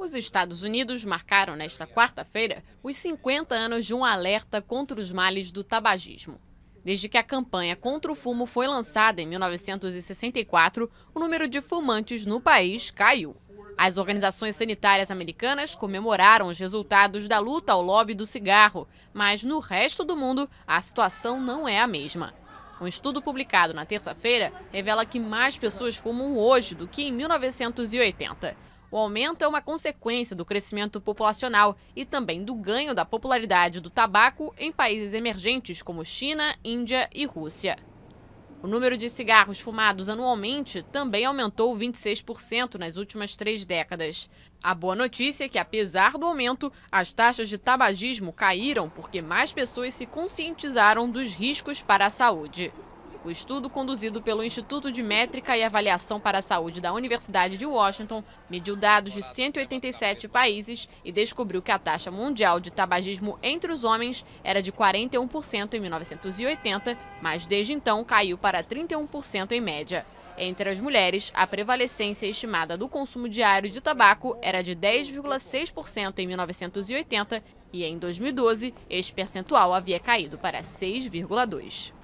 Os Estados Unidos marcaram nesta quarta-feira os 50 anos de um alerta contra os males do tabagismo. Desde que a campanha contra o fumo foi lançada em 1964, o número de fumantes no país caiu. As organizações sanitárias americanas comemoraram os resultados da luta ao lobby do cigarro, mas no resto do mundo a situação não é a mesma. Um estudo publicado na terça-feira revela que mais pessoas fumam hoje do que em 1980. O aumento é uma consequência do crescimento populacional e também do ganho da popularidade do tabaco em países emergentes como China, Índia e Rússia. O número de cigarros fumados anualmente também aumentou 26% nas últimas três décadas. A boa notícia é que, apesar do aumento, as taxas de tabagismo caíram porque mais pessoas se conscientizaram dos riscos para a saúde. O estudo, conduzido pelo Instituto de Métrica e Avaliação para a Saúde da Universidade de Washington, mediu dados de 187 países e descobriu que a taxa mundial de tabagismo entre os homens era de 41% em 1980, mas desde então caiu para 31% em média. Entre as mulheres, a prevalecência estimada do consumo diário de tabaco era de 10,6% em 1980 e em 2012 esse percentual havia caído para 6,2%.